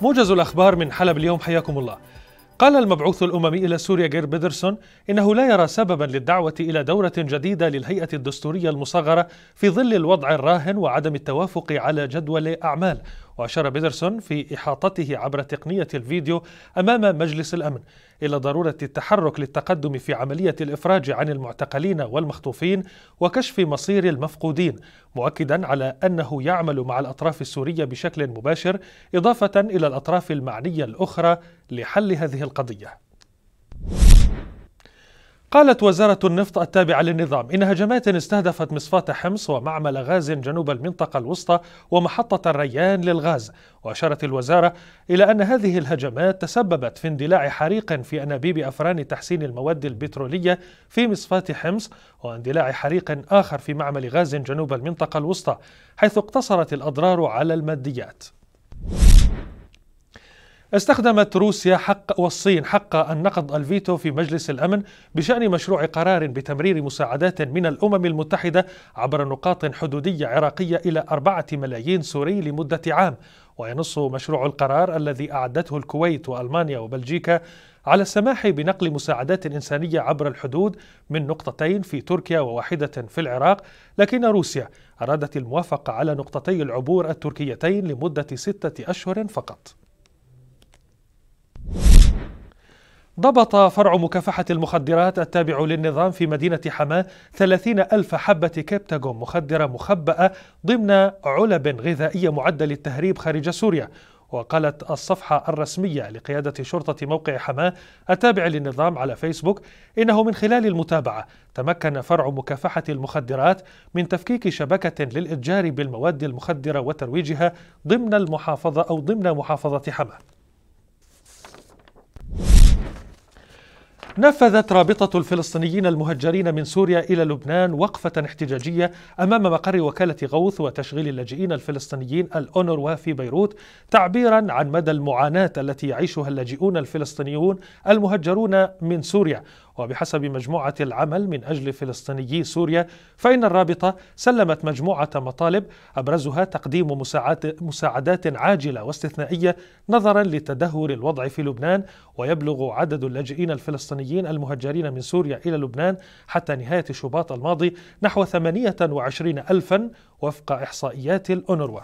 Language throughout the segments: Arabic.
موجز الأخبار من حلب اليوم حياكم الله قال المبعوث الأممي إلى سوريا غير بيدرسون إنه لا يرى سببا للدعوة إلى دورة جديدة للهيئة الدستورية المصغرة في ظل الوضع الراهن وعدم التوافق على جدول أعمال وأشار بيدرسون في إحاطته عبر تقنية الفيديو أمام مجلس الأمن إلى ضرورة التحرك للتقدم في عملية الإفراج عن المعتقلين والمخطوفين وكشف مصير المفقودين مؤكدا على أنه يعمل مع الأطراف السورية بشكل مباشر إضافة إلى الأطراف المعنية الأخرى لحل هذه القضية قالت وزارة النفط التابعة للنظام إن هجمات استهدفت مصفاة حمص ومعمل غاز جنوب المنطقة الوسطى ومحطة الريان للغاز وأشارت الوزارة إلى أن هذه الهجمات تسببت في اندلاع حريق في أنابيب أفران تحسين المواد البترولية في مصفاة حمص واندلاع حريق آخر في معمل غاز جنوب المنطقة الوسطى حيث اقتصرت الأضرار على الماديات استخدمت روسيا حق والصين حق النقض الفيتو في مجلس الامن بشان مشروع قرار بتمرير مساعدات من الامم المتحده عبر نقاط حدوديه عراقيه الى اربعه ملايين سوري لمده عام وينص مشروع القرار الذي اعدته الكويت والمانيا وبلجيكا على السماح بنقل مساعدات انسانيه عبر الحدود من نقطتين في تركيا وواحده في العراق لكن روسيا ارادت الموافقه على نقطتي العبور التركيتين لمده سته اشهر فقط ضبط فرع مكافحة المخدرات التابع للنظام في مدينة حماة ثلاثين ألف حبة كيبتاغون مخدرة مخبأة ضمن علب غذائية معدة للتهريب خارج سوريا وقالت الصفحة الرسمية لقيادة شرطة موقع حماة التابع للنظام على فيسبوك إنه من خلال المتابعة تمكن فرع مكافحة المخدرات من تفكيك شبكة للإتجار بالمواد المخدرة وترويجها ضمن المحافظة أو ضمن محافظة حماة نفذت رابطة الفلسطينيين المهجرين من سوريا إلى لبنان وقفة احتجاجية أمام مقر وكالة غوث وتشغيل اللاجئين الفلسطينيين الأونروا في بيروت تعبيرا عن مدى المعاناة التي يعيشها اللاجئون الفلسطينيون المهجرون من سوريا وبحسب مجموعة العمل من أجل فلسطيني سوريا فإن الرابطة سلمت مجموعة مطالب أبرزها تقديم مساعدات عاجلة واستثنائية نظرا لتدهور الوضع في لبنان ويبلغ عدد اللاجئين الفلسطينيين المهجرين من سوريا إلى لبنان حتى نهاية شباط الماضي نحو 28 ألفا وفق إحصائيات الأونروا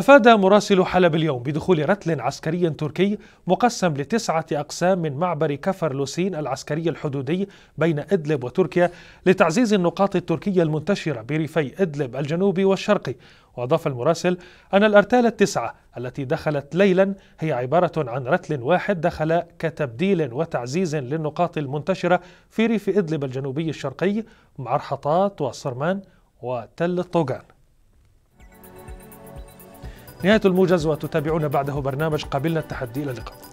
أفاد مراسل حلب اليوم بدخول رتل عسكري تركي مقسم لتسعة أقسام من معبر كفر لوسين العسكري الحدودي بين إدلب وتركيا لتعزيز النقاط التركية المنتشرة بريفي إدلب الجنوبي والشرقي وأضاف المراسل أن الأرتال التسعة التي دخلت ليلا هي عبارة عن رتل واحد دخل كتبديل وتعزيز للنقاط المنتشرة في ريف إدلب الجنوبي الشرقي مع رحطات وصرمان وتل الطوغان نهاية الموجز وتتابعون بعده برنامج قابلنا التحدي إلى اللقاء